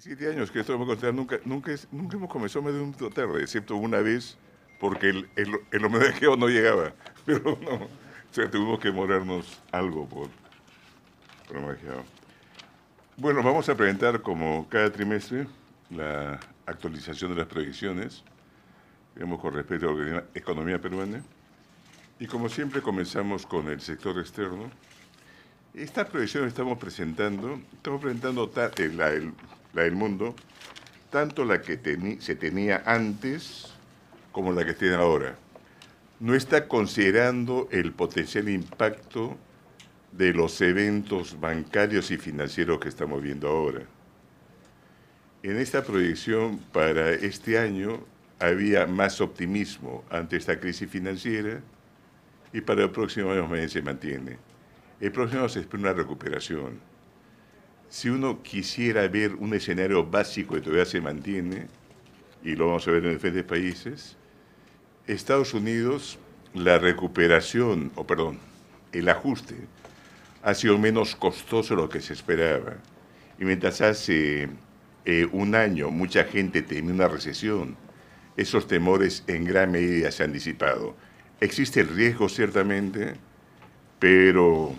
Siete años que esto nunca, nunca, nunca hemos comenzado un minuto tarde, excepto una vez porque el, el, homenajeo no llegaba. Pero no, o sea, tuvimos que morarnos algo por, por homenajeo. Bueno, vamos a presentar como cada trimestre la actualización de las previsiones, digamos con respecto a la economía peruana. Y como siempre comenzamos con el sector externo. Estas previsiones estamos presentando, estamos presentando eh, la, el, la del mundo, tanto la que se tenía antes como la que tiene ahora. No está considerando el potencial impacto de los eventos bancarios y financieros que estamos viendo ahora. En esta proyección para este año había más optimismo ante esta crisis financiera y para el próximo año se mantiene. El próximo se espera una recuperación si uno quisiera ver un escenario básico que todavía se mantiene, y lo vamos a ver en diferentes países, Estados Unidos, la recuperación, o perdón, el ajuste ha sido menos costoso de lo que se esperaba. Y mientras hace eh, un año mucha gente temía una recesión, esos temores en gran medida se han disipado. Existe el riesgo, ciertamente, pero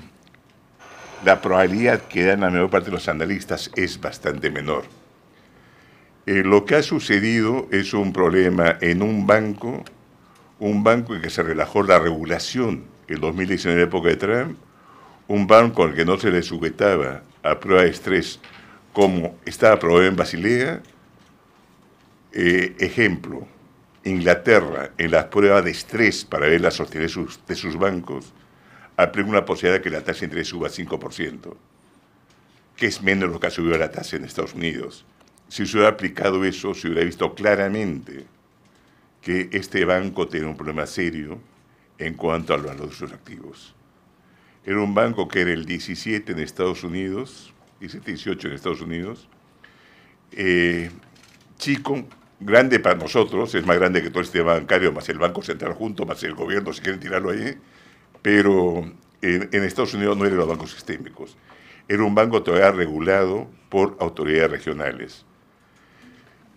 la probabilidad que dan la mayor parte de los analistas es bastante menor. Eh, lo que ha sucedido es un problema en un banco, un banco en que se relajó la regulación en 2019 en la época de Trump, un banco al que no se le sujetaba a prueba de estrés como estaba aprobado en Basilea. Eh, ejemplo, Inglaterra en las pruebas de estrés para ver la solidez de sus bancos hay una posibilidad de que la tasa de interés suba 5%, que es menos lo que ha subido la tasa en Estados Unidos. Si se hubiera aplicado eso, se hubiera visto claramente que este banco tiene un problema serio en cuanto al valor de sus activos. Era un banco que era el 17 en Estados Unidos, 17, 18 en Estados Unidos, eh, chico, grande para nosotros, es más grande que todo este bancario, más el Banco Central junto, más el gobierno, si quieren tirarlo ahí, pero en, Estados Unidos no eran los bancos sistémicos, era un banco todavía regulado por autoridades regionales.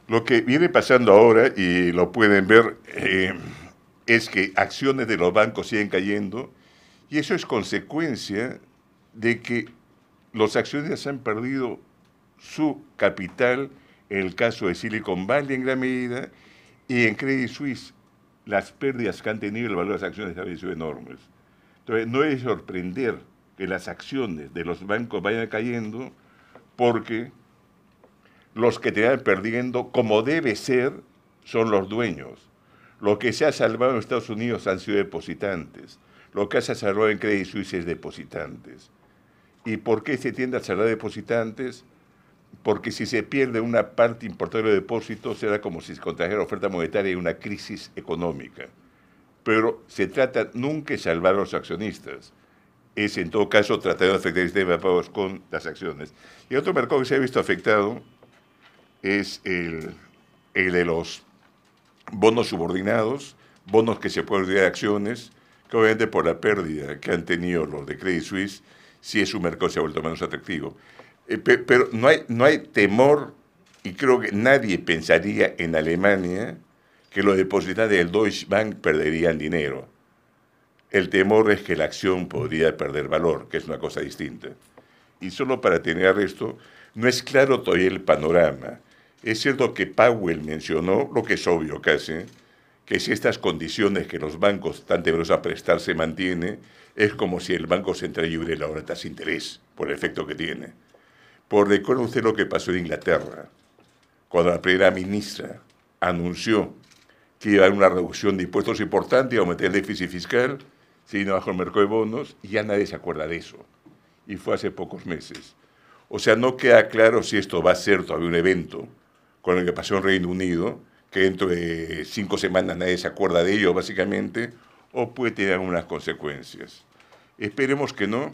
Lo que viene pasando ahora, y lo pueden ver, eh, es que acciones de los bancos siguen cayendo y eso es consecuencia de que los accionistas han perdido su capital en el caso de Silicon Valley en gran medida y en Credit Suisse las pérdidas que han tenido el valor de las acciones han sido enormes. Entonces, no es sorprender que las acciones de los bancos vayan cayendo porque los que te van perdiendo, como debe ser, son los dueños. Lo que se ha salvado en Estados Unidos han sido depositantes. Lo que se ha salvado en Credit Suisse es depositantes. ¿Y por qué se tiende a salvar depositantes? Porque si se pierde una parte importante de los depósitos, será como si se contrajera oferta monetaria y una crisis económica pero se trata nunca de salvar a los accionistas. Es en todo caso tratar de afectar el sistema de pagos con las acciones. Y otro mercado que se ha visto afectado es el, de los bonos subordinados, bonos que se pueden olvidar de acciones, que obviamente por la pérdida que han tenido los de Credit Suisse, sí es un mercado se ha vuelto menos atractivo. Eh, pero no hay, no hay temor, y creo que nadie pensaría en Alemania que los depositantes del Deutsche Bank perderían dinero. El temor es que la acción podría perder valor, que es una cosa distinta. Y solo para tener esto, no es claro todavía el panorama. Es cierto que Powell mencionó, lo que es obvio casi, que si estas condiciones que los bancos están temerosos a prestar se mantiene, es como si el Banco Central libre la hora sin interés, por el efecto que tiene. Por reconocer lo que pasó en Inglaterra, cuando la primera ministra anunció que iba a haber una reducción de impuestos importante, iba a aumentar el déficit fiscal, se vino bajo el mercado de bonos y ya nadie se acuerda de eso. Y fue hace pocos meses. O sea, no queda claro si esto va a ser todavía un evento con el que pasó en Reino Unido, que dentro de cinco semanas nadie se acuerda de ello, básicamente, o puede tener algunas consecuencias. Esperemos que no.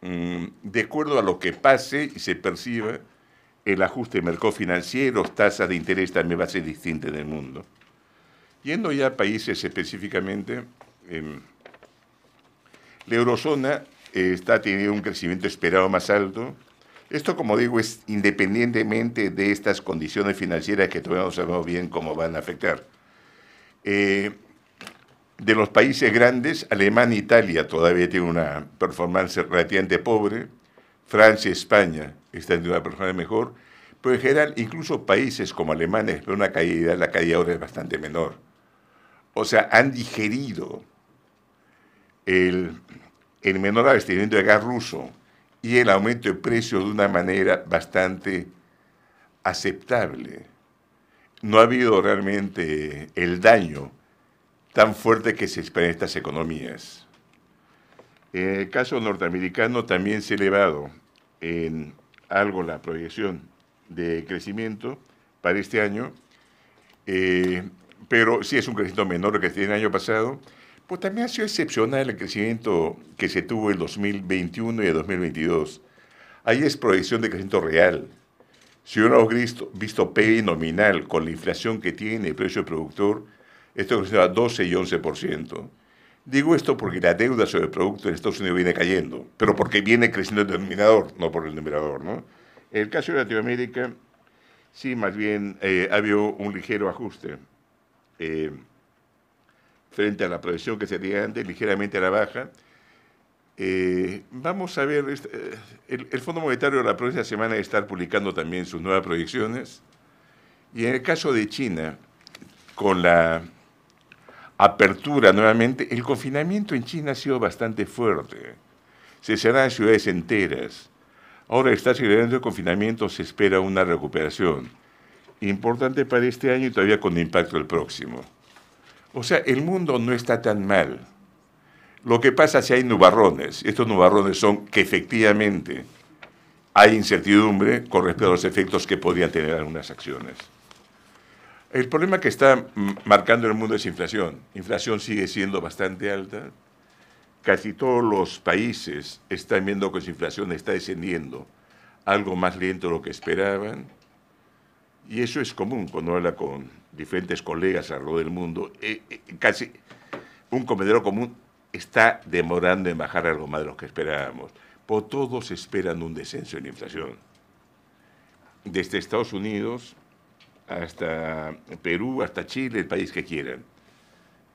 Mm, de acuerdo a lo que pase y se perciba, el ajuste de mercado financiero, tasas de interés también va a ser distinta en el mundo. Yendo ya a países específicamente, em, la eurozona eh, está teniendo un crecimiento esperado más alto. Esto, como digo, es independientemente de estas condiciones financieras que todavía no sabemos bien cómo van a afectar. Eh, de los países grandes, Alemania e Italia todavía tienen una performance relativamente pobre, Francia y e España están teniendo una performance mejor, pero en general incluso países como Alemania, una caída, la caída ahora es bastante menor o sea, han digerido el, menor abastecimiento de gas ruso y el aumento de precios de una manera bastante aceptable. No ha habido realmente el daño tan fuerte que se espera en estas economías. En el caso norteamericano también se ha elevado en algo la proyección de crecimiento para este año. Eh, pero sí es un crecimiento menor que tiene el año pasado, pues también ha sido excepcional el crecimiento que se tuvo en 2021 y en 2022. Ahí es proyección de crecimiento real. Si uno ha visto, visto PI e nominal con la inflación que tiene el precio del productor, esto creciendo a 12 y 11%. Digo esto porque la deuda sobre el producto en Estados Unidos viene cayendo, pero porque viene creciendo el denominador, no por el numerador. ¿no? En el caso de Latinoamérica, sí, más bien eh, ha habido un ligero ajuste. Eh, frente a la proyección que se tenía antes, ligeramente a la baja. Eh, vamos a ver, este, eh, el, Fondo Monetario la próxima semana va a estar publicando también sus nuevas proyecciones. Y en el caso de China, con la apertura nuevamente, el confinamiento en China ha sido bastante fuerte. Se cerraron ciudades enteras. Ahora está acelerando el confinamiento, se espera una recuperación importante para este año y todavía con impacto el próximo. O sea, el mundo no está tan mal. Lo que pasa es que hay nubarrones, estos nubarrones son que efectivamente hay incertidumbre con respecto a los efectos que podrían tener algunas acciones. El problema que está marcando el mundo es inflación. Inflación sigue siendo bastante alta. Casi todos los países están viendo que su inflación está descendiendo, algo más lento de lo que esperaban y eso es común cuando habla con diferentes colegas alrededor del mundo. Eh, eh, casi un comedero común está demorando en bajar algo más de lo que esperábamos. Por todos esperan un descenso en la inflación. Desde Estados Unidos hasta Perú, hasta Chile, el país que quieran.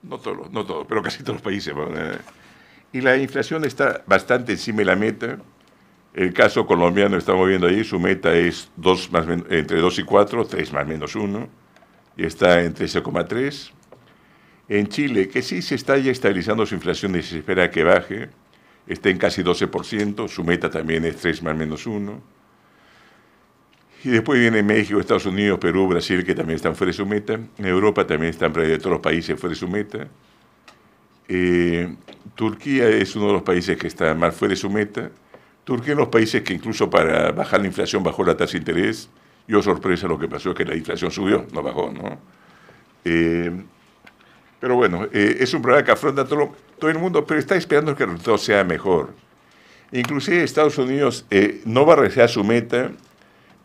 No todos, no todos, pero casi todos los países. Eh, y la inflación está bastante encima de la meta. El caso colombiano, estamos viendo ahí, su meta es dos entre 2 y 4, 3 más menos 1, y está en 13,3. En Chile, que sí se está ya estabilizando su inflación y se espera que baje, está en casi 12%, su meta también es 3 más menos 1. Y después viene México, Estados Unidos, Perú, Brasil, que también están fuera de su meta. En Europa también están de todos los países fuera de su meta. Eh, Turquía es uno de los países que está más fuera de su meta. Turquía los países que incluso para bajar la inflación bajó la tasa de interés. Yo, sorpresa, lo que pasó es que la inflación subió, no bajó, ¿no? Eh, pero bueno, eh, es un problema que afronta todo, el mundo, pero está esperando que el resultado sea mejor. Inclusive Estados Unidos eh, no va a a su meta,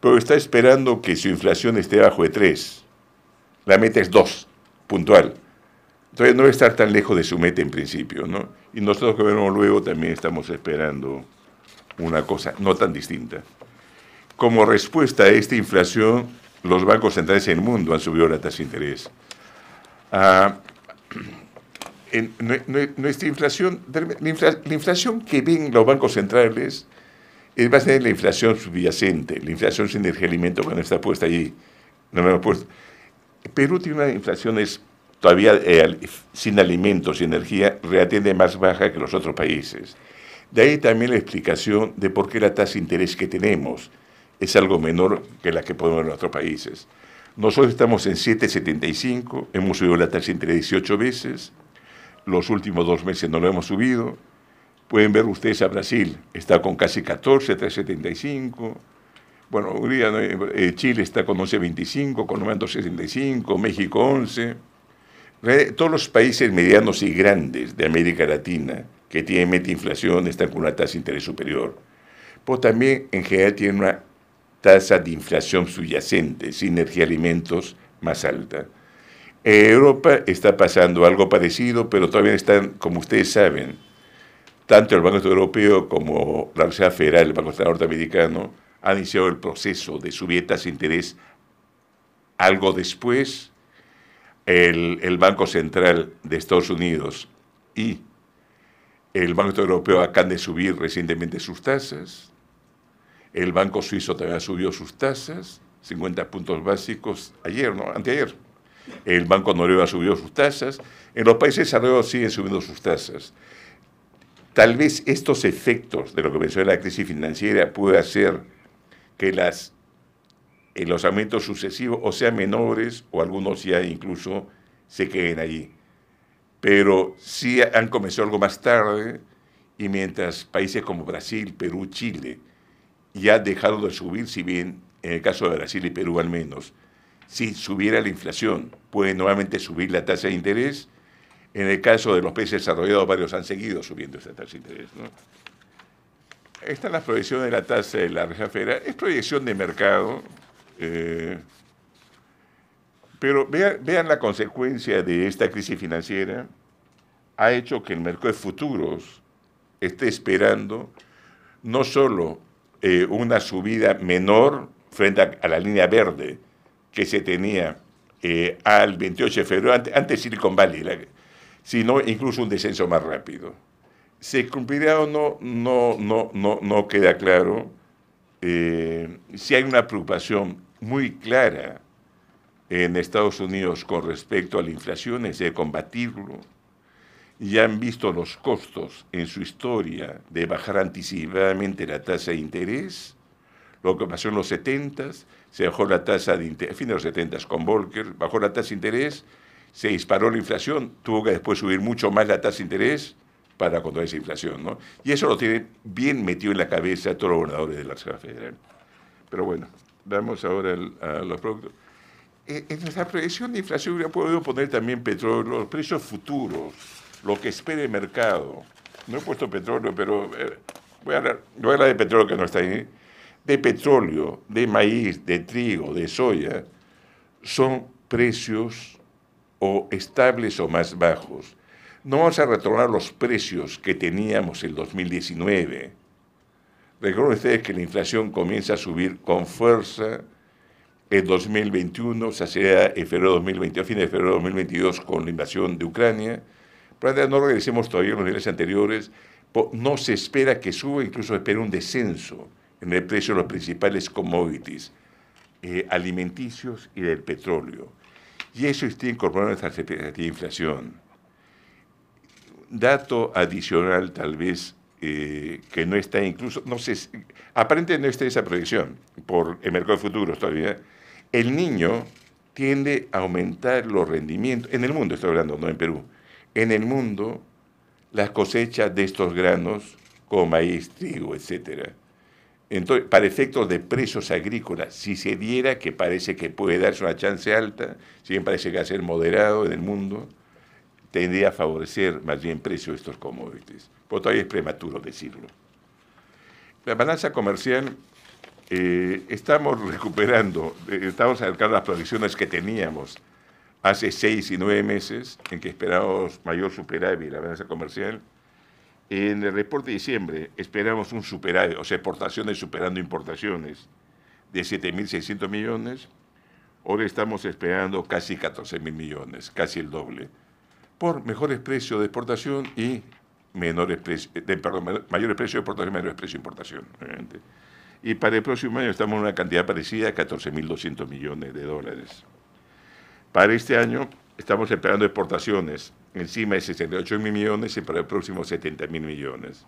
pero está esperando que su inflación esté bajo de 3. La meta es 2, puntual. Entonces no va a estar tan lejos de su meta en principio, ¿no? Y nosotros que vemos luego también estamos esperando una cosa no tan distinta. Como respuesta a esta inflación, los bancos centrales en el mundo han subido la tasa de interés. Ah, nuestra inflación, la inflación que ven los bancos centrales es bien la inflación subyacente, la inflación sin y alimento cuando está puesta allí. Perú tiene una inflación es todavía eh, sin alimentos y energía reatiende más baja que los otros países. De ahí también la explicación de por qué la tasa de interés que tenemos es algo menor que la que podemos en otros países. Nosotros estamos en 7,75, hemos subido la tasa de interés 18 veces, los últimos dos meses no lo hemos subido. Pueden ver ustedes a Brasil, está con casi 14, 3,75. Bueno, eh, eh, Chile está con 11,25, con 965, México 11. Todos los países medianos y grandes de América Latina que tiene meta inflación están con una tasa de interés superior. Pero también en general tienen una tasa de inflación subyacente, sin energía alimentos más alta. En Europa está pasando algo parecido, pero todavía están, como ustedes saben, tanto el Banco Europeo como la Reserva Federal, el Banco Central Norteamericano, han iniciado el proceso de subir tasa de interés algo después. el Banco Central de Estados Unidos y el Banco Europeo acaba de subir recientemente sus tasas. El Banco Suizo también subió sus tasas, 50 puntos básicos ayer, ¿no? Anteayer. El Banco ha subido sus tasas. En los países desarrollados siguen subiendo sus tasas. Tal vez estos efectos de lo que en la crisis financiera puede hacer que las, en eh, los aumentos sucesivos o sean menores o algunos ya incluso se queden allí pero sí han comenzado algo más tarde y mientras países como Brasil, Perú, Chile ya han dejado de subir, si bien en el caso de Brasil y Perú al menos, si subiera la inflación, puede nuevamente subir la tasa de interés. En el caso de los países desarrollados, varios han seguido subiendo esa tasa de interés. Esta es la proyección de la tasa de la Reserva Es proyección de mercado. Eh, pero vean, la consecuencia de esta crisis financiera. Ha hecho que el mercado de futuros esté esperando no solo eh, una subida menor frente a, la línea verde que se tenía eh, al 28 de febrero, antes, de Silicon Valley, sino incluso un descenso más rápido. ¿Se cumplirá o no? No, no, no, no queda claro. Eh, si hay una preocupación muy clara en Estados Unidos con respecto a la inflación es de combatirlo. Ya han visto los costos en su historia de bajar anticipadamente la tasa de interés. Lo que pasó en los 70 se bajó la tasa de interés, fin de los 70 con Volcker, bajó la tasa de interés, se disparó la inflación, tuvo que después subir mucho más la tasa de interés para controlar esa inflación. ¿no? Y eso lo tiene bien metido en la cabeza todos los gobernadores de la Reserva Federal. Pero bueno, vamos ahora a los productos. Eh, en nuestra proyección de inflación hubiera podido poner también petróleo, los precios futuros, lo que espera el mercado. No he puesto petróleo, pero eh, voy, a hablar, de petróleo que no está ahí. De petróleo, de maíz, de trigo, de soya, son precios o estables o más bajos. No vamos a retornar los precios que teníamos en 2019. Recuerden ustedes que la inflación comienza a subir con fuerza en 2021, o sea, sea en febrero de 2022, de febrero 2022 con la invasión de Ucrania. pero no regresemos todavía a los niveles anteriores. No se espera que suba, incluso espera un descenso en el precio de los principales commodities eh, alimenticios y del petróleo. Y eso está incorporado en nuestra de inflación. Dato adicional, tal vez, eh, que no está incluso, no sé, aparentemente no está esa proyección por el mercado de futuros todavía, el niño tiende a aumentar los rendimientos, en el mundo estoy hablando, no en Perú, en el mundo las cosechas de estos granos como maíz, trigo, etc. Entonces, para efectos de precios agrícolas, si se diera, que parece que puede darse una chance alta, si bien parece que va a ser moderado en el mundo, tendría a favorecer más bien precios de estos commodities. Pero todavía es prematuro decirlo. La balanza comercial eh, estamos recuperando, eh, estamos acercando las proyecciones que teníamos hace seis y nueve meses, en que esperábamos mayor superávit la balanza comercial. En el reporte de diciembre esperamos un superávit, o sea, exportaciones superando importaciones de 7.600 millones. Ahora estamos esperando casi 14.000 millones, casi el doble, por mejores precios de exportación y menores precios, perdón, mayores precios de exportación, y menores precios de importación. Obviamente y para el próximo año estamos en una cantidad parecida, 14.200 millones de dólares. Para este año estamos esperando exportaciones encima de 68.000 millones y para el próximo 70.000 millones,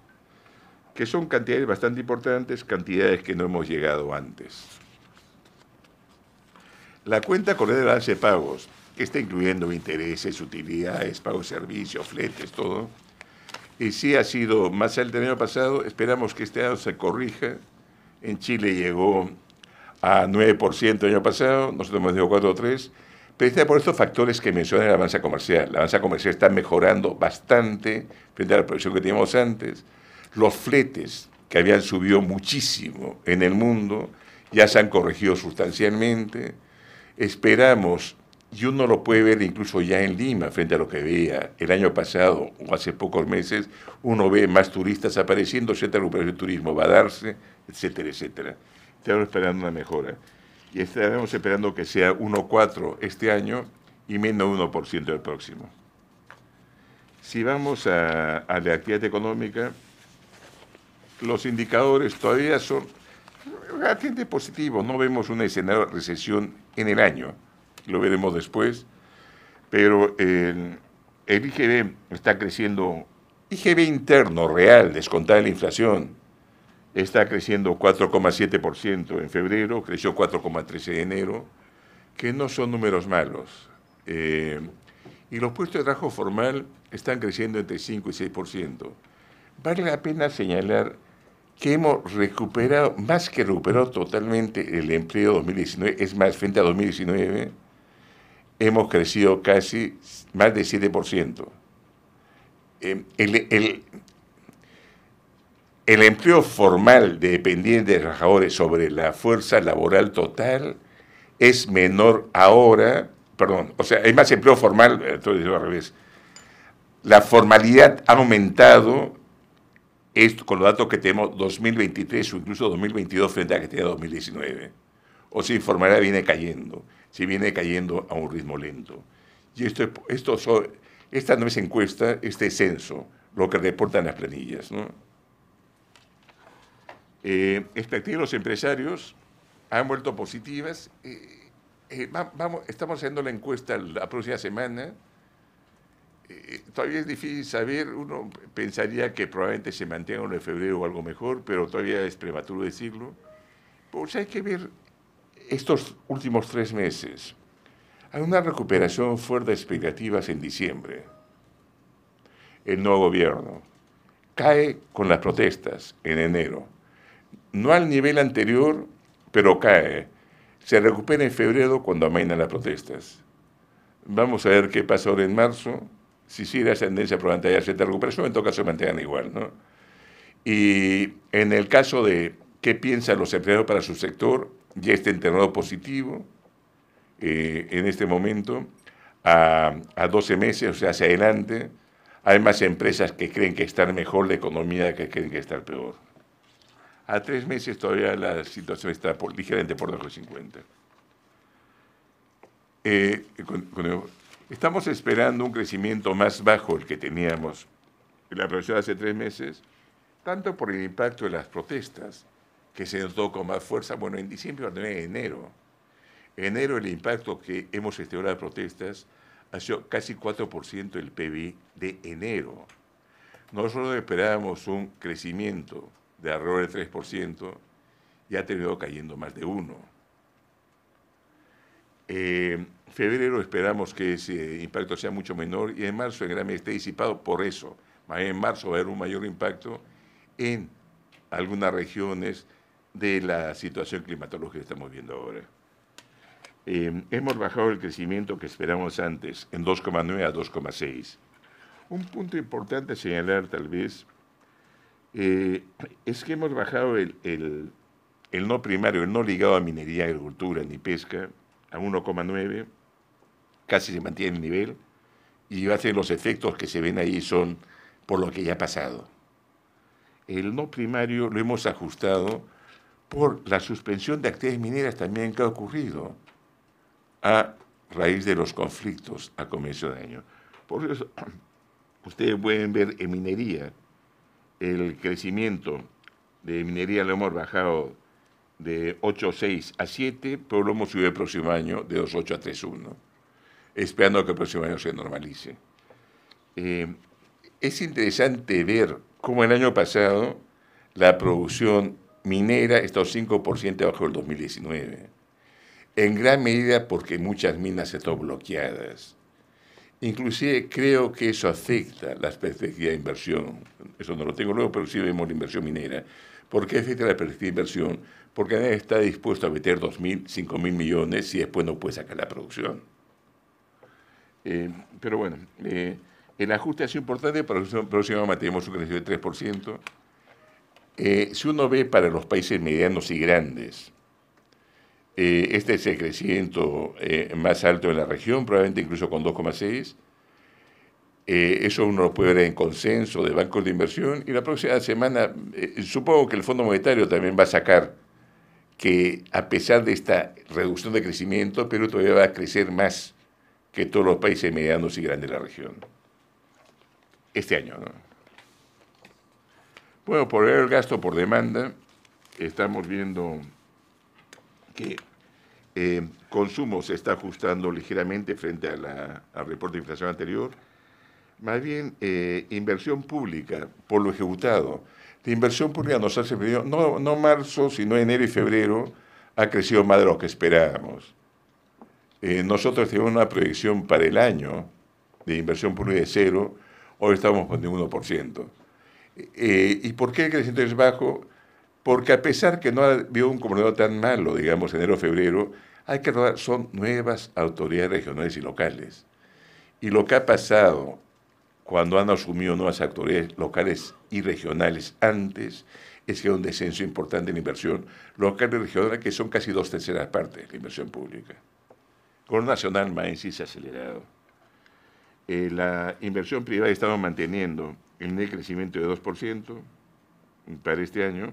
que son cantidades bastante importantes, cantidades que no hemos llegado antes. La cuenta corriente de balance de pagos, que está incluyendo intereses, utilidades, pagos de servicios, fletes, todo, y si ha sido más alta el año pasado, esperamos que este año se corrija en Chile llegó a 9% el año pasado, nosotros hemos dicho ...pero está por estos factores que mencioné la avanza comercial. La avanza comercial está mejorando bastante frente a la producción que teníamos antes. Los fletes, que habían subido muchísimo en el mundo, ya se han corregido sustancialmente. Esperamos, y uno lo puede ver incluso ya en Lima, frente a lo que veía el año pasado o hace pocos meses, uno ve más turistas apareciendo, cierta recuperación del turismo va a darse, etcétera, etcétera. Estamos esperando una mejora. Y estamos esperando que sea 1,4 este año y menos 1% el próximo. Si vamos a, la actividad económica, los indicadores todavía son bastante positivos. No vemos una escena de recesión en el año, lo veremos después. Pero el, el IGB está creciendo, IGB interno real, descontada la inflación, está creciendo 4,7% en febrero, creció 4,13% en enero, que no son números malos. Eh, y los puestos de trabajo formal están creciendo entre 5 y 6%. Vale la pena señalar que hemos recuperado, más que recuperado totalmente el empleo 2019, es más, frente a 2019, hemos crecido casi más de 7%. Eh, el, el, el empleo formal de dependientes de trabajadores sobre la fuerza laboral total es menor ahora, perdón, o sea, hay más empleo formal, eh, diciendo al revés. La formalidad ha aumentado esto, con los datos que tenemos 2023 o incluso 2022 frente a que tenía 2019. O sea, formalidad viene cayendo, si viene cayendo a un ritmo lento. Y esto, esto, esta no es encuesta, este es censo, lo que reportan las planillas, ¿no? Eh, de este los empresarios han vuelto positivas. Eh, eh, vamos, estamos haciendo la encuesta la próxima semana. Eh, todavía es difícil saber, uno pensaría que probablemente se mantenga en febrero o algo mejor, pero todavía es prematuro decirlo. Pues hay que ver estos últimos tres meses. Hay una recuperación fuerte de expectativas en diciembre. El nuevo gobierno cae con las protestas en enero no al nivel anterior, pero cae. ¿eh? Se recupera en febrero cuando amainan las protestas. Vamos a ver qué pasa ahora en marzo. Si sigue la ascendencia, probablemente haya cierta recuperación, en todo caso se mantengan igual. ¿no? Y en el caso de qué piensan los empleados para su sector, ya está enterrado positivo eh, en este momento, a, a 12 meses, o sea, hacia adelante. Hay más empresas que creen que están mejor la economía que creen que estar peor. A tres meses todavía la situación está por, ligeramente por debajo 50. Eh, estamos esperando un crecimiento más bajo el que teníamos en la proyección hace tres meses, tanto por el impacto de las protestas, que se notó con más fuerza, bueno, en diciembre, en enero. En enero el impacto que hemos gestionado de protestas ha sido casi 4% del PBI de enero. Nosotros esperábamos un crecimiento de alrededor del 3% y ha terminado cayendo más de uno. Eh, febrero esperamos que ese impacto sea mucho menor y en marzo en gran medida esté disipado por eso. En marzo va a haber un mayor impacto en algunas regiones de la situación climatológica que estamos viendo ahora. Eh, hemos bajado el crecimiento que esperamos antes, en 2,9 a 2,6. Un punto importante señalar tal vez eh, es que hemos bajado el, no primario, el no ligado a minería, agricultura ni pesca, a 1,9, casi se mantiene el nivel, y a los efectos que se ven ahí son por lo que ya ha pasado. El no primario lo hemos ajustado por la suspensión de actividades mineras también que ha ocurrido a raíz de los conflictos a comienzo de año. Por eso, ustedes pueden ver en minería, el crecimiento de minería lo hemos bajado de 8,6 a 7, pero lo hemos subido el próximo año de 2,8 a 3,1, esperando que el próximo año se normalice. Eh, es interesante ver cómo el año pasado la producción minera está 5% bajo el 2019, en gran medida porque muchas minas están bloqueadas. Inclusive creo que eso afecta la perspectiva de inversión. Eso no lo tengo luego, pero sí vemos la inversión minera. ¿Por qué afecta la perspectiva de inversión? Porque nadie está dispuesto a meter 2.000, 5.000 millones si después no puede sacar la producción. Eh, pero bueno, eh, el ajuste ha sido importante, para el próximo año tenemos un crecimiento de 3%. Eh, si uno ve para los países medianos y grandes, eh, este es el crecimiento eh, más alto en la región, probablemente incluso con 2,6. Eh, eso uno lo puede ver en consenso de bancos de inversión. Y la próxima semana, supongo que el Fondo Monetario también va a sacar que a pesar de esta reducción de crecimiento, Perú todavía va a crecer más que todos los países medianos y grandes de la región. Este año, ¿no? Bueno, por el gasto por demanda, estamos viendo que eh, consumo se está ajustando ligeramente frente al reporte de inflación anterior. Más bien, eh, inversión pública, por lo ejecutado. La inversión pública nos ha no, marzo, sino enero y febrero, ha crecido más de lo que esperábamos. Eh, nosotros teníamos una proyección para el año de inversión pública de cero, hoy estamos con el 1%. ¿Y por qué el crecimiento es bajo? Porque a pesar que no ha habido un comunicado tan malo, digamos, enero febrero, hay que son nuevas autoridades regionales y locales. Y lo que ha pasado cuando han asumido nuevas autoridades locales y regionales antes es que hay un descenso importante en la inversión local y regional, que son casi dos terceras partes de la inversión pública. Con Nacional sí se ha acelerado. Eh, la inversión privada estado manteniendo en el crecimiento de 2% para este año,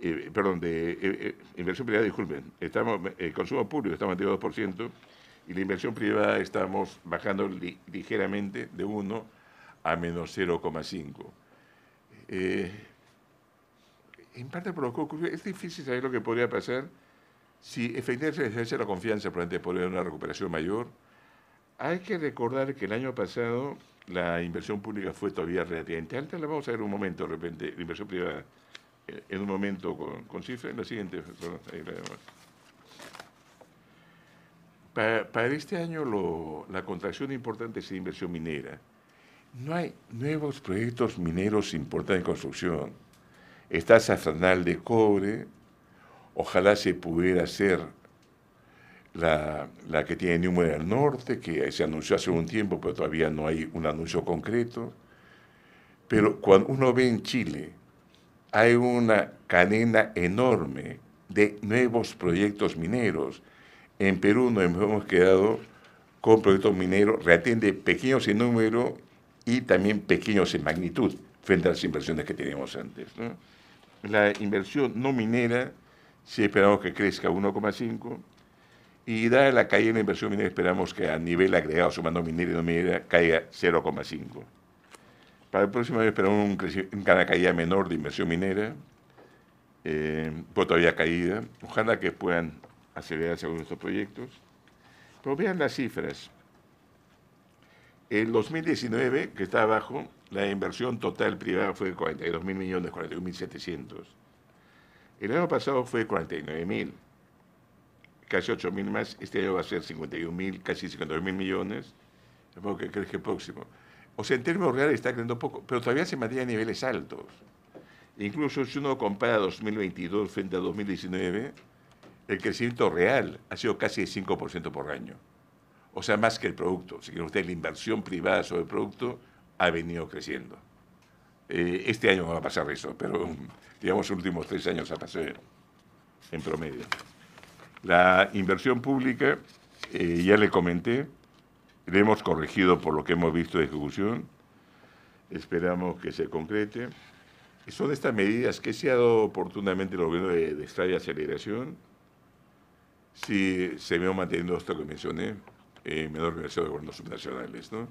eh, eh, perdón, de eh, inversión privada, disculpen, el consumo público está en 2%, y la inversión privada estamos bajando ligeramente de 1 a menos 0,5. en parte por lo es difícil saber lo que podría pasar si efectivamente la confianza probablemente podría haber una recuperación mayor. Hay que recordar que el año pasado la inversión pública fue todavía relativamente alta, la vamos a ver un momento de repente, la inversión privada en un momento con, cifras, en la siguiente. para, este año la contracción importante es la inversión minera. No hay nuevos proyectos mineros importantes en construcción. Está Safranal de cobre, ojalá se pudiera hacer la, que tiene número del Norte, que se anunció hace un tiempo, pero todavía no hay un anuncio concreto. Pero cuando uno ve en Chile hay una cadena enorme de nuevos proyectos mineros. En Perú nos hemos quedado con proyectos mineros, reatiende pequeños en número y también pequeños en magnitud frente a las inversiones que teníamos antes. La inversión no minera, si esperamos que crezca 1,5, y da la caída en la inversión minera, esperamos que a nivel agregado sumando minera y no minera caiga 0,5. Para el próximo año esperamos un una caída menor de inversión minera, eh, pero todavía caída. Ojalá que puedan acelerarse algunos de estos proyectos. Pero vean las cifras. en 2019, que está abajo, la inversión total privada fue de 42 mil millones, 41 mil 700. El año pasado fue 49 mil, casi 8 mil más. Este año va a ser 51 mil, casi 52 mil millones. Supongo que el próximo. O sea, en términos reales está creciendo poco, pero todavía se mantiene a niveles altos. Incluso si uno compara 2022 frente a 2019, el crecimiento real ha sido casi de 5% por año. O sea, más que el producto. Si quiere usted, la inversión privada sobre el producto ha venido creciendo. Eh, este año no va a pasar eso, pero digamos, los últimos tres años ha pasado en promedio. La inversión pública, eh, ya le comenté, le hemos corregido por lo que hemos visto de ejecución, esperamos que se concrete. Y son estas medidas que se ha dado oportunamente el gobierno de, de extraña aceleración, si se veo manteniendo esto que mencioné, eh, menor inversión de gobiernos subnacionales, ¿no?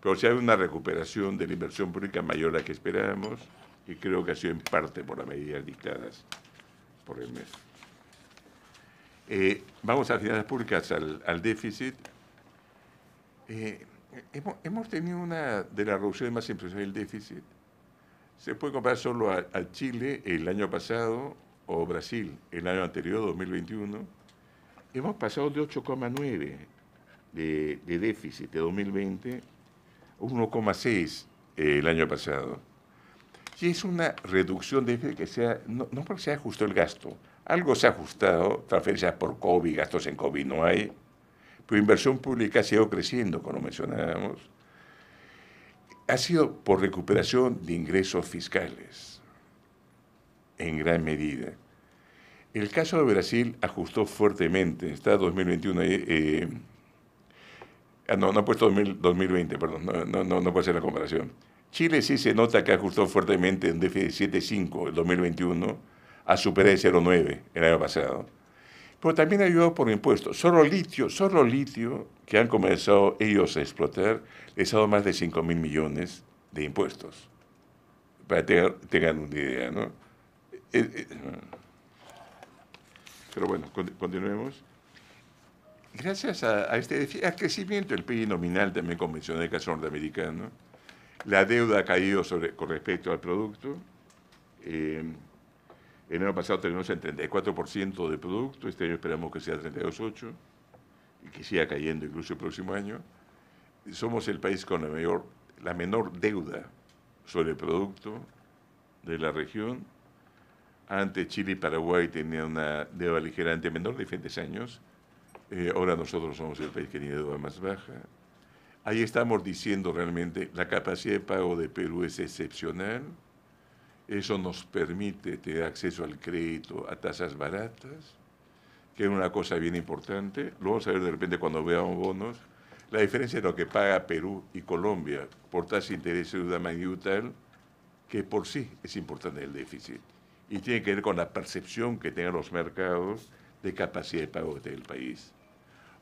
Pero si hay una recuperación de la inversión pública mayor a la que esperábamos, y creo que ha sido en parte por las medidas dictadas por el MES. Eh, vamos a finanzas públicas, al déficit. Eh, hemos, tenido una de las reducciones más impresionantes del déficit. Se puede comparar solo a, Chile el año pasado o Brasil el año anterior, 2021. Hemos pasado de 8,9 de, déficit de 2020 a 1,6 eh, el año pasado. Y es una reducción de déficit que sea, no, no porque se ajustó el gasto, algo se ha ajustado, transferencias por COVID, gastos en COVID no hay, pero inversión pública ha sido creciendo, como mencionábamos. Ha sido por recuperación de ingresos fiscales, en gran medida. El caso de Brasil ajustó fuertemente, está 2021, eh, eh, ah, no, no ha puesto 2020, perdón, no, no, no, puede ser la comparación. Chile sí se nota que ajustó fuertemente en déficit 7.5 el 2021 a superar el 0.9 el año pasado pero también ayudado por impuestos. Solo litio, solo litio que han comenzado ellos a explotar, les ha dado más de 5.000 mil millones de impuestos. Para que tengan, una idea, ¿no? Eh, eh, pero bueno, continuemos. Gracias a, este crecimiento del PIB nominal también convencional del caso norteamericano, la deuda ha caído con respecto al producto. Eh, el año pasado tenemos el 34% de producto, este año esperamos que sea 32.8% y que siga cayendo incluso el próximo año. Somos el país con la, menor deuda sobre el producto de la región. Antes Chile y Paraguay tenían una deuda ligeramente menor, de diferentes años. Eh, ahora nosotros somos el país que tiene deuda más baja. Ahí estamos diciendo realmente la capacidad de pago de Perú es excepcional eso nos permite tener acceso al crédito a tasas baratas, que es una cosa bien importante. Lo vamos a ver de repente cuando veamos bonos. La diferencia de lo que paga Perú y Colombia por tasa de interés de deuda tal, que por sí es importante el déficit. Y tiene que ver con la percepción que tengan los mercados de capacidad de pago del país.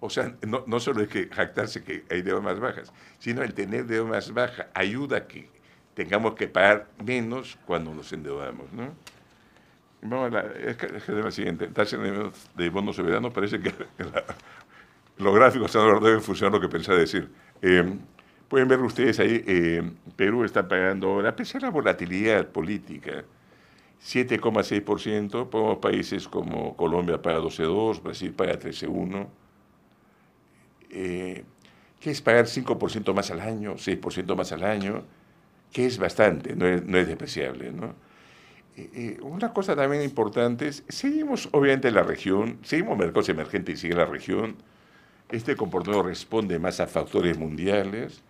O sea, no, no solo es que jactarse que hay deudas más bajas, sino el tener deudas más bajas ayuda a que tengamos que pagar menos cuando nos endeudamos. ¿no? Vamos a la, es que, siguiente, tasa de bonos soberanos parece que, los gráficos no deben funcionar lo que pensaba decir. Eh, pueden ver ustedes ahí, eh, Perú está pagando a pesar de la volatilidad política, 7,6%, podemos países como Colombia paga 12,2%, Brasil paga 13,1%. Eh, ¿Qué es pagar 5% más al año, 6% más al año? que es bastante, no es, no es despreciable. Eh, eh, una cosa también importante es, seguimos obviamente la región, seguimos mercados emergentes y sigue la región, este comportamiento responde más a factores mundiales,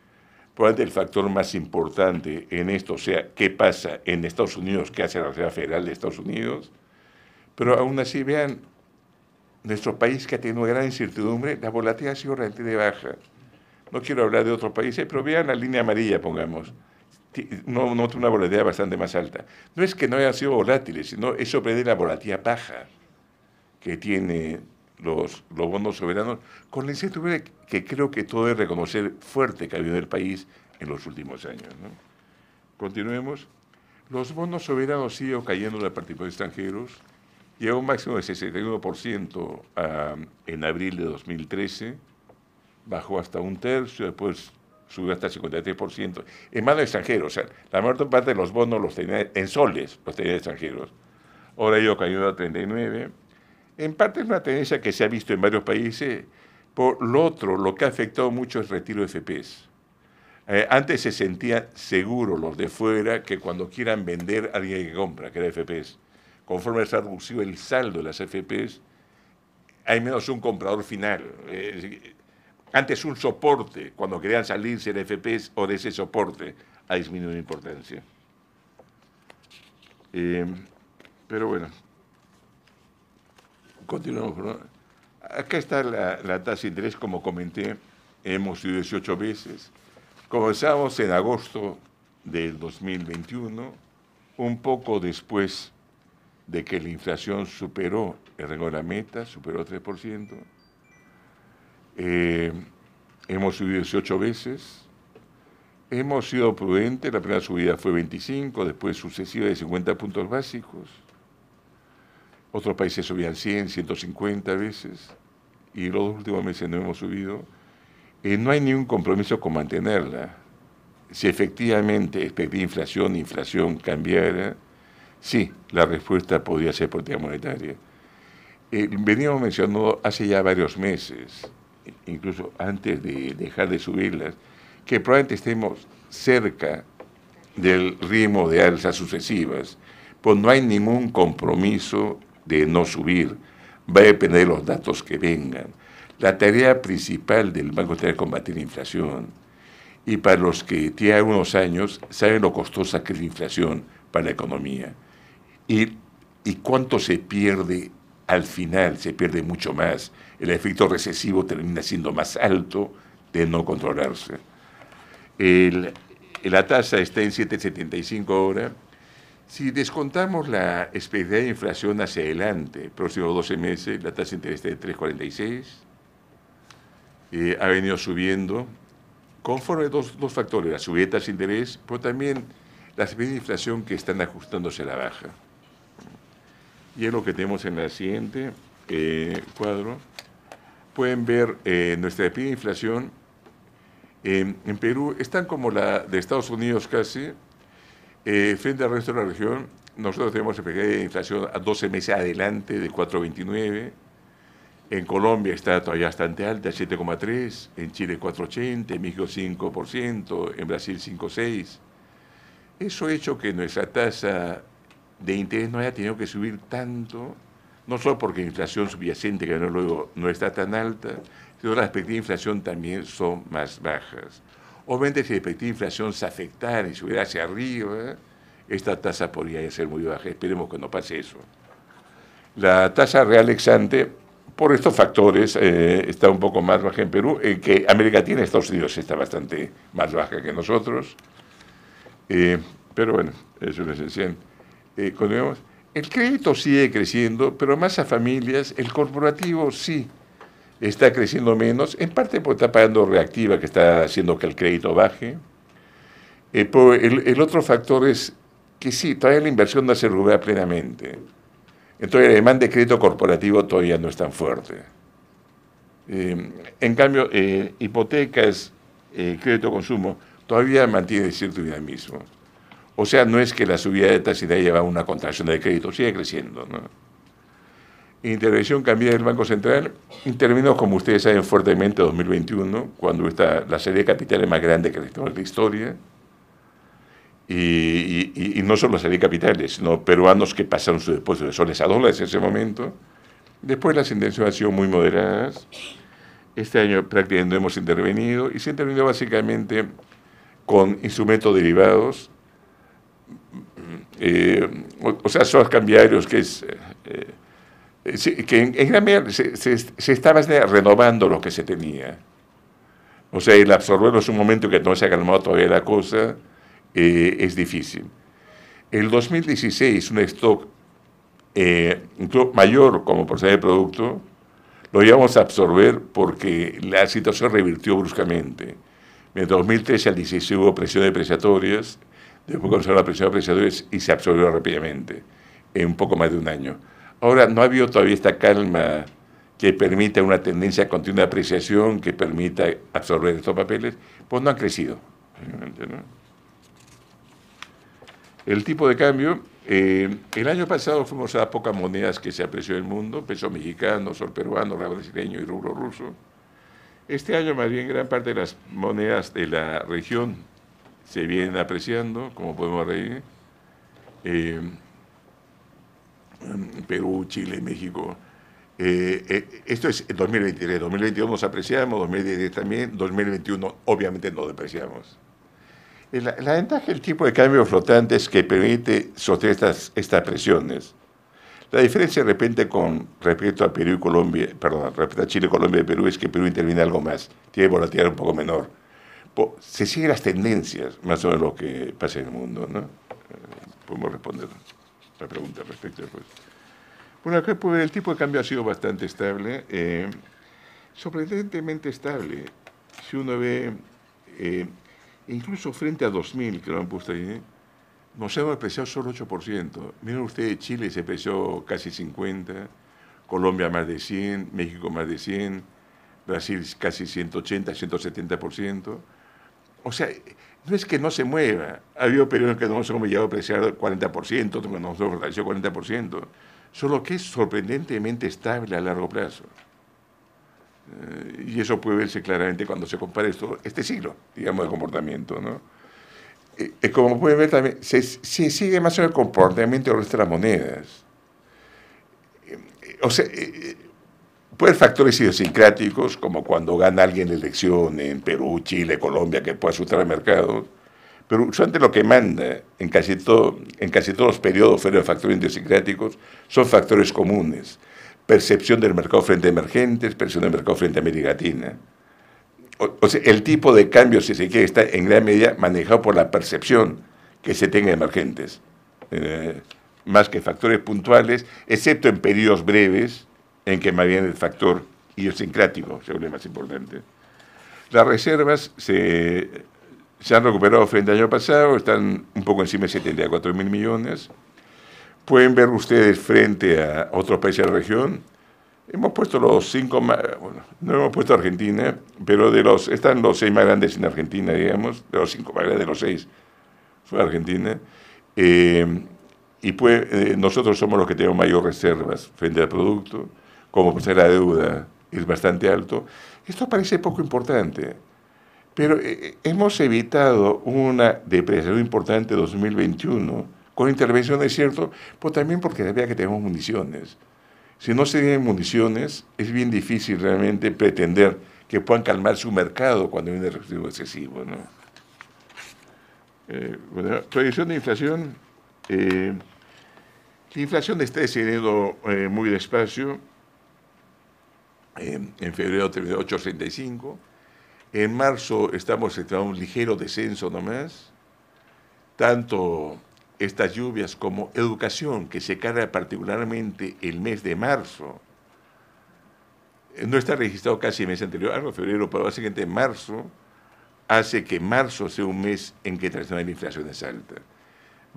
probablemente el factor más importante en esto o sea qué pasa en Estados Unidos, qué hace la Reserva Federal de Estados Unidos, pero aún así vean, nuestro país que ha tenido gran incertidumbre, la volatilidad ha sido realmente baja. No quiero hablar de otros países, eh, pero vean la línea amarilla, pongamos no, no una volatilidad bastante más alta. No es que no hayan sido volátiles, sino eso sobre la volatilidad baja que tiene los, los bonos soberanos, con la incertidumbre que creo que todo es reconocer fuerte que ha habido en el país en los últimos años. Continuemos. Los bonos soberanos siguen cayendo de partidos extranjeros. Llegó a un máximo de 61% ah, en abril de 2013, bajó hasta un tercio, después subió hasta el 53%, en mano de extranjeros. O sea, la mayor parte de los bonos los tenía en soles, los tenía extranjeros. Ahora yo cayó a 39. En parte es una tendencia que se ha visto en varios países. Por lo otro, lo que ha afectado mucho es el retiro de FPs. Eh, antes se sentían seguros los de fuera que cuando quieran vender alguien que compra, que era FPs. Conforme se ha reducido el saldo de las FPs, hay menos un comprador final. Antes un soporte, cuando querían salirse de FPS o de ese soporte, ha disminuido en importancia. Eh, pero bueno, continuamos. Acá está la, tasa de interés, como comenté, hemos ido 18 veces. Comenzamos en agosto del 2021, un poco después de que la inflación superó, el la meta, superó 3%. Eh, hemos subido 18 veces. Hemos sido prudentes, la primera subida fue 25, después sucesiva de 50 puntos básicos. Otros países subían 100, 150 veces y los dos últimos meses no hemos subido. Eh, no hay ningún compromiso con mantenerla. Si efectivamente expectativa inflación, inflación cambiara, sí, la respuesta podría ser política monetaria. Eh, veníamos mencionando hace ya varios meses incluso antes de dejar de subirlas, que probablemente estemos cerca del ritmo de alzas sucesivas, pues no hay ningún compromiso de no subir. Va a depender de los datos que vengan. La tarea principal del Banco Central es combatir la inflación. Y para los que tienen algunos años, saben lo costosa que es la inflación para la economía. Y, y cuánto se pierde al final, se pierde mucho más el efecto recesivo termina siendo más alto de no controlarse. la tasa está en 7,75 ahora. Si descontamos la expectativa de inflación hacia adelante, próximos 12 meses, la tasa de interés está de 3,46. Eh, ha venido subiendo conforme dos, dos factores, la subida de tasa de interés, pero también la subida de inflación que están ajustándose a la baja. Y es lo que tenemos en la siguiente eh, cuadro pueden ver eh, nuestra pie de inflación eh, en Perú, están como la de Estados Unidos casi, eh, frente al resto de la región. Nosotros tenemos epidemia de inflación a 12 meses adelante de 4.29. En Colombia está todavía bastante alta, 7,3, en Chile 4,80, en México 5%, en Brasil 5,6. Eso ha hecho que nuestra tasa de interés no haya tenido que subir tanto no solo porque la inflación subyacente, que no, luego no está tan alta, sino las expectativas de inflación también son más bajas. Obviamente, si la expectativa de inflación se afectara y subiera hacia arriba, esta tasa podría ser muy baja. Esperemos que no pase eso. La tasa real exante, por estos factores, eh, está un poco más baja en Perú, que América tiene, Estados Unidos está bastante más baja que nosotros. Eh, pero bueno, eso es esencial. Eh, Continuamos el crédito sigue creciendo, pero más a familias, el corporativo sí está creciendo menos, en parte porque está pagando reactiva, que está haciendo que el crédito baje. Eh, el, otro factor es que sí, todavía la inversión no se recupera plenamente. Entonces la demanda de crédito corporativo todavía no es tan fuerte. Eh, en cambio, eh, hipotecas, crédito consumo, todavía mantiene cierto dinamismo. O sea, no es que la subida de tasa lleva a una contracción de crédito, sigue creciendo. Intervención cambiada del Banco Central intervino, como ustedes saben, fuertemente en 2021, cuando la serie de capitales más grande que la historia. Y, no solo la serie de capitales, sino peruanos que pasaron sus depósito de soles a dólares en ese momento. Después las intenciones han sido muy moderadas. Este año prácticamente no hemos intervenido y se intervenido básicamente con instrumentos derivados eh, o, sea, son cambiarios, que es... Eh, eh, que en, gran medida se, estaba este, renovando lo que se tenía. O sea, el absorberlo es un momento que no se ha calmado todavía la cosa, es difícil. El 2016, un stock mayor como porcentaje de producto, lo íbamos a absorber porque la situación revirtió bruscamente. En 2013 al 16 hubo presiones depreciatorias Después conservó la presión de apreciadores y se absorbió rápidamente, en un poco más de un año. Ahora, no ha habido todavía esta calma que permita una tendencia continua de apreciación, que permita absorber estos papeles, pues no han crecido. El tipo de cambio, eh, el año pasado fuimos a pocas monedas que se apreció en el mundo, peso mexicano, sol peruano, real brasileño y rubro ruso. Este año más bien gran parte de las monedas de la región se vienen apreciando, como podemos reír. Eh, mm, Perú, Chile, México. Eh, eh, esto es 2023. 2022 nos apreciamos, 2010 también, 2021 obviamente nos depreciamos. La, ventaja del tipo de cambio flotante es que permite sostener estas, estas presiones. La diferencia de repente con respecto a Perú y Colombia, perdón, respecto a Chile, Colombia y Perú es que Perú interviene algo más, tiene volatilidad un poco menor se siguen las tendencias, más o menos lo que pasa en el mundo, ¿no? Eh, podemos responder la pregunta respecto a Bueno, pues, el tipo de cambio ha sido bastante estable, eh, sorprendentemente estable. Si uno ve, eh, incluso frente a 2000, que lo han puesto ahí, nos hemos apreciado solo 8%. Miren ustedes, Chile se apreció casi 50%, Colombia más de 100%, México más de 100%, Brasil casi 180, 170%. O sea, no es que no se mueva. Ha habido periodos que nos hemos llegado a apreciar 40%, otros que se hemos fortalecido 40%, solo que es sorprendentemente estable a largo plazo. Eh, y eso puede verse claramente cuando se compara esto, este siglo, digamos, de comportamiento. ¿no? Eh, eh, como pueden ver también, se, sigue más o menos el comportamiento de nuestras monedas. o sea, pues factores idiosincráticos, como cuando gana alguien la elección en Perú, Chile, Colombia, que puede asustar mercados, mercado. Pero usualmente lo que manda en casi, todo, en casi todos los periodos fuera de factores idiosincráticos son factores comunes. Percepción del mercado frente a emergentes, percepción del mercado frente a América Latina. O, sea, el tipo de cambio, si se quiere, está en gran medida manejado por la percepción que se tenga de emergentes. Eh, más que factores puntuales, excepto en periodos breves, en que más bien el factor idiosincrático se vuelve más importante. Las reservas se, se han recuperado frente al año pasado, están un poco encima de 74 mil millones. Pueden ver ustedes frente a otros países de la región. Hemos puesto los cinco más, bueno, no hemos puesto Argentina, pero de los, están los seis más grandes en Argentina, digamos, de los cinco más grandes, de los seis fue Argentina. Eh, y pues, nosotros somos los que tenemos mayor reservas frente al producto como por ser la deuda es bastante alto, esto parece poco importante. Pero eh, eh, hemos evitado una depresión importante 2021 con intervenciones, ¿cierto? pero también porque sabía que tenemos municiones. Si no se tienen municiones, es bien difícil realmente pretender que puedan calmar su mercado cuando hay un derecho excesivo, ¿no? Eh, de inflación. la inflación está descendiendo muy despacio en febrero terminó 8.65. En marzo estamos en un ligero descenso nomás. Tanto estas lluvias como educación, que se carga particularmente el mes de marzo, no está registrado casi el mes anterior, algo febrero, pero básicamente marzo, hace que marzo sea un mes en que la inflación es alta.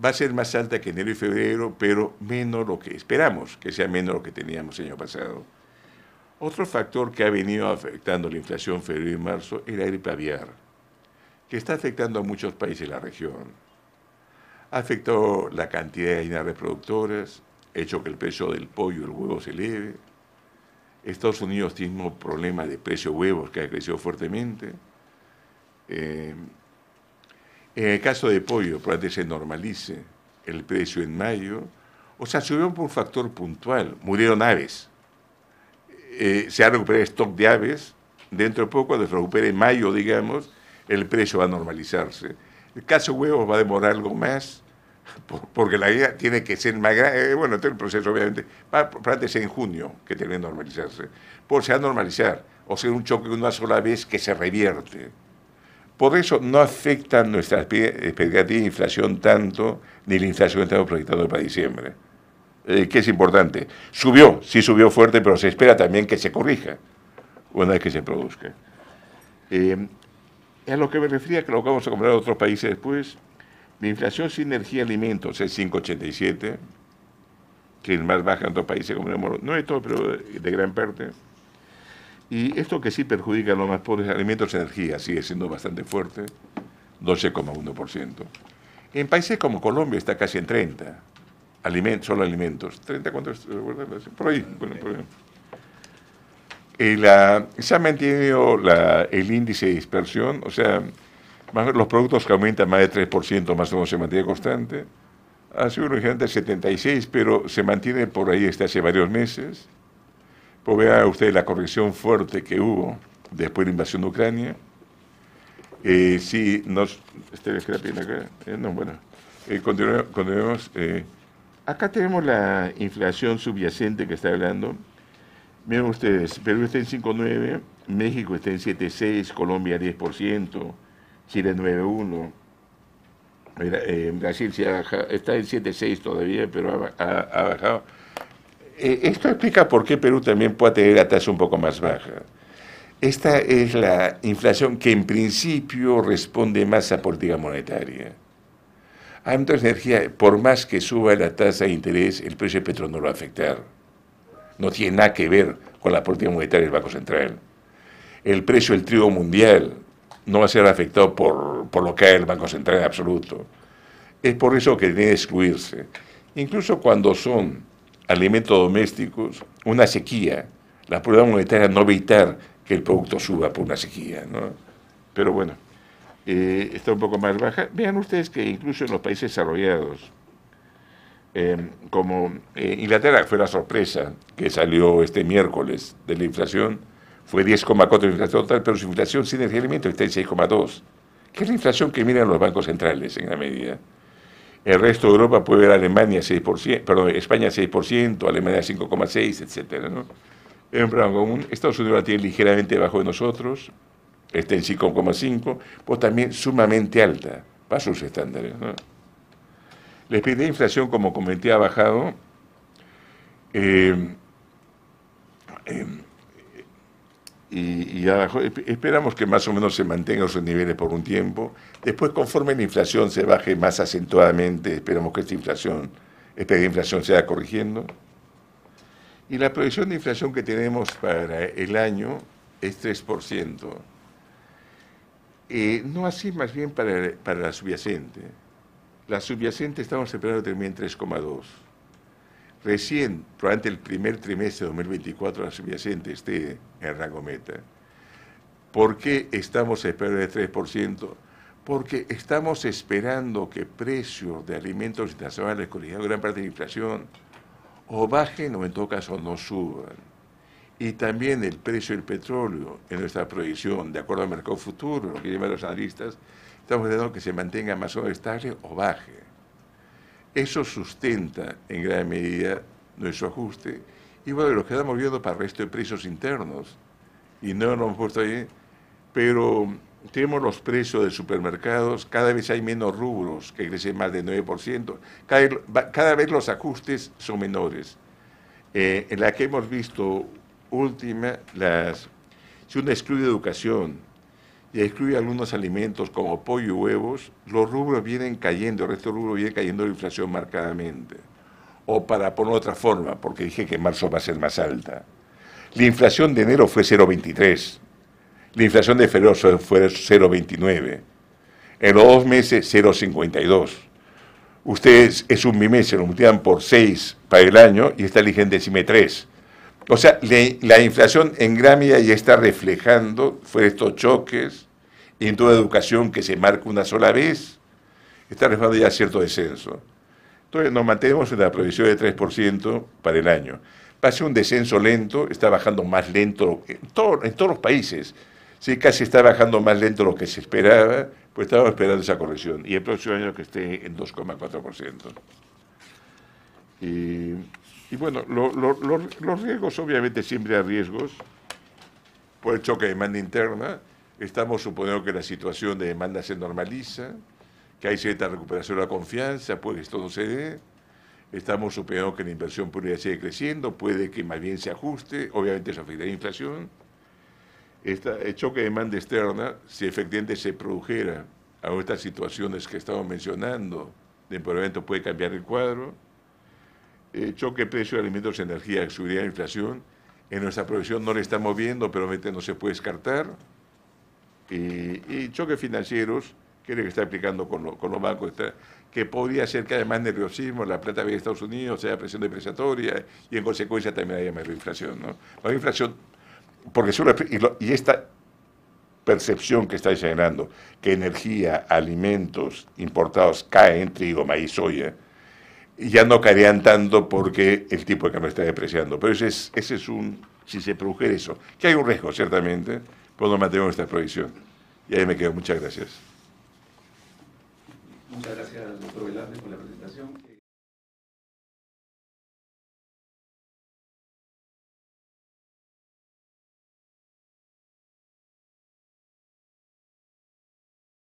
Va a ser más alta que enero y febrero, pero menos lo que esperamos, que sea menos lo que teníamos el año pasado. Otro factor que ha venido afectando la inflación febrero y marzo es la gripe aviar, que está afectando a muchos países de la región. Ha afectado la cantidad de gallinas reproductoras, hecho que el precio del pollo y el huevo se eleve. Estados Unidos tiene un problema de precio de huevos que ha crecido fuertemente. Eh, en el caso de pollo, probablemente se normalice el precio en mayo. O sea, subió por un factor puntual. Murieron aves eh, se ha recuperado el stock de aves, dentro de poco, cuando se recupere en mayo, digamos, el precio va a normalizarse. El caso huevos va a demorar algo más, porque la idea tiene que ser más grande. Eh, bueno, todo el proceso, obviamente, va a ser en junio que tiene que normalizarse. Por se va a normalizar, o sea, un choque una sola vez que se revierte. Por eso no afecta nuestra expectativa de inflación tanto, ni la inflación que estamos proyectando para diciembre. Eh, que es importante. Subió, sí subió fuerte, pero se espera también que se corrija una vez que se produzca. Eh, a lo que me refería, que lo vamos a comprar a otros países después, la inflación sin energía y alimentos es 5,87, que es más baja en otros países, como el no es todo, pero eh, de gran parte. Y esto que sí perjudica a los más pobres, alimentos y energía, sigue siendo bastante fuerte, 12,1%. En países como Colombia está casi en 30% alimentos, solo alimentos. ¿30 cuántos? Por ahí, eh, se ha mantenido el índice de dispersión, o sea, los productos que aumentan más de 3% más o menos se mantiene constante. Ha sido originalmente 76, pero se mantiene por ahí desde hace varios meses. Pues vea usted la corrección fuerte que hubo después de la invasión de Ucrania. Eh, sí, nos... Este, acá. Eh, no, bueno. Eh, continuemos... continuemos Acá tenemos la inflación subyacente que está hablando. Miren ustedes, Perú está en 5,9, México está en 7,6, Colombia 10%, Chile 9,1. Eh, Brasil se está en 7,6 todavía, pero ha, bajado. Eh, esto explica por qué Perú también puede tener la tasa un poco más baja. Esta es la inflación que en principio responde más a política monetaria. Entonces, energía, por más que suba la tasa de interés, el precio del petróleo no lo va a afectar. No tiene nada que ver con la política monetaria del Banco Central. El precio del trigo mundial no va a ser afectado por, lo que haga el Banco Central en absoluto. Es por eso que tiene que excluirse. Incluso cuando son alimentos domésticos, una sequía, la política monetaria no va a evitar que el producto suba por una sequía. Pero bueno. Eh, está un poco más baja. Vean ustedes que incluso en los países desarrollados, em, como eh, Inglaterra fue la sorpresa que salió este miércoles de la inflación, fue 10,4 de inflación total, pero su inflación sin el alimentos está en 6,2, que es la inflación que miran los bancos centrales en la medida. El resto de Europa puede ver Alemania 6%, perdón, España 6%, Alemania 5,6, etc. En Estados Unidos la tiene ligeramente bajo de nosotros, está en 5,5, pues también sumamente alta para sus estándares. La expectativa de inflación, como comenté, ha bajado. Eh, eh, y, esperamos que más o menos se mantenga esos niveles por un tiempo. Después, conforme la inflación se baje más acentuadamente, esperamos que esta inflación, esta inflación se corrigiendo. Y la proyección de inflación que tenemos para el año es 3%. Eh, no así, más bien para, la subyacente. La subyacente estamos esperando también 3,2. Recién, durante el primer trimestre de 2024, la subyacente esté en rango meta. ¿Por qué estamos esperando el 3%? Porque estamos esperando que precios de alimentos internacionales, corrigiendo gran parte de la inflación, o bajen o en todo caso no suban y también el precio del petróleo en nuestra proyección, de acuerdo al mercado futuro, lo que llaman los analistas, estamos viendo que se mantenga más o menos estable o baje. Eso sustenta en gran medida nuestro ajuste y bueno, lo que estamos viendo para el resto de precios internos y no nos hemos puesto ahí, pero tenemos los precios de supermercados, cada vez hay menos rubros que crecen más del 9%, cada, vez los ajustes son menores. Eh, en la que hemos visto Última, las, si uno excluye educación y excluye algunos alimentos como pollo y huevos, los rubros vienen cayendo, el resto los rubros viene cayendo la inflación marcadamente. O para poner otra forma, porque dije que en marzo va a ser más alta. La inflación de enero fue 0,23. La inflación de febrero fue 0,29. En los dos meses, 0,52. Ustedes es un se lo multiplican por 6 para el año y está eligen decime 3. O sea, la inflación en Gramia ya está reflejando fue estos choques en toda educación que se marca una sola vez, está reflejando ya cierto descenso. Entonces nos mantenemos en la previsión de 3% para el año. Va un descenso lento, está bajando más lento en, todos los países. Sí, casi está bajando más lento lo que se esperaba, pues estábamos esperando esa corrección. Y el próximo año que esté en 2,4%. Y y bueno, los riesgos, obviamente siempre hay riesgos, por el choque de demanda interna, estamos suponiendo que la situación de demanda se normaliza, que hay cierta recuperación de la confianza, puede esto no se dé, estamos suponiendo que la inversión pública sigue creciendo, puede que más bien se ajuste, obviamente eso afecta a la inflación. Esta, el choque de demanda externa, si efectivamente se produjera a estas situaciones que estamos mencionando, de empeoramiento puede cambiar el cuadro. Eh, choque precio de alimentos, energía, seguridad la inflación. En nuestra proyección no le estamos viendo, pero no se puede descartar. Eh, y choques financieros, que es que está explicando con, los bancos, que podría ser que haya más nerviosismo, la plata de Estados Unidos, sea presión depreciatoria y en consecuencia también haya mayor inflación. inflación, porque y, esta percepción que está generando, que energía, alimentos importados caen, trigo, maíz, soya, ya no caerían tanto porque el tipo de cambio está depreciando. Pero ese es, ese es un, si se produjera eso, que hay un riesgo, ciertamente, pues no mantenemos esta prohibición. Y ahí me quedo. Muchas gracias. Muchas gracias, doctor Velázquez, por la presentación.